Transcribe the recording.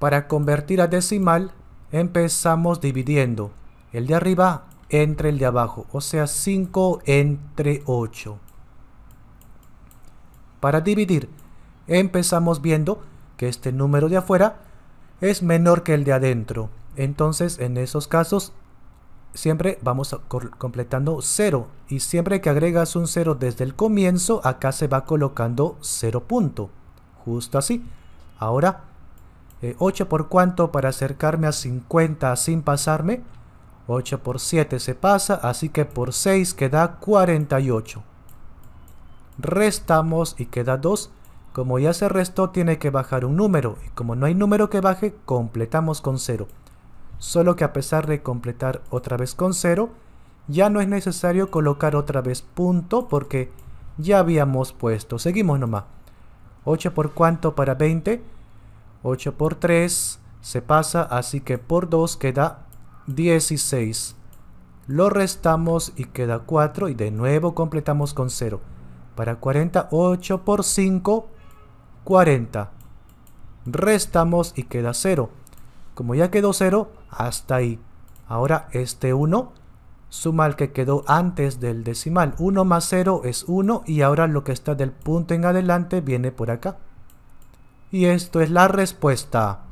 Para convertir a decimal empezamos dividiendo el de arriba entre el de abajo, o sea 5 entre 8. Para dividir empezamos viendo que este número de afuera es menor que el de adentro. Entonces en esos casos siempre vamos completando 0 y siempre que agregas un 0 desde el comienzo acá se va colocando 0 punto justo así ahora 8 eh, por cuánto para acercarme a 50 sin pasarme. 8 por 7 se pasa, así que por 6 queda 48. Restamos y queda 2. Como ya se restó, tiene que bajar un número. Y como no hay número que baje, completamos con 0. Solo que a pesar de completar otra vez con 0, ya no es necesario colocar otra vez punto porque ya habíamos puesto. Seguimos nomás. 8 por cuánto para 20. 8 por 3 se pasa, así que por 2 queda 16. Lo restamos y queda 4 y de nuevo completamos con 0. Para 48 por 5, 40. Restamos y queda 0. Como ya quedó 0, hasta ahí. Ahora este 1 suma el que quedó antes del decimal. 1 más 0 es 1 y ahora lo que está del punto en adelante viene por acá. Y esto es la respuesta.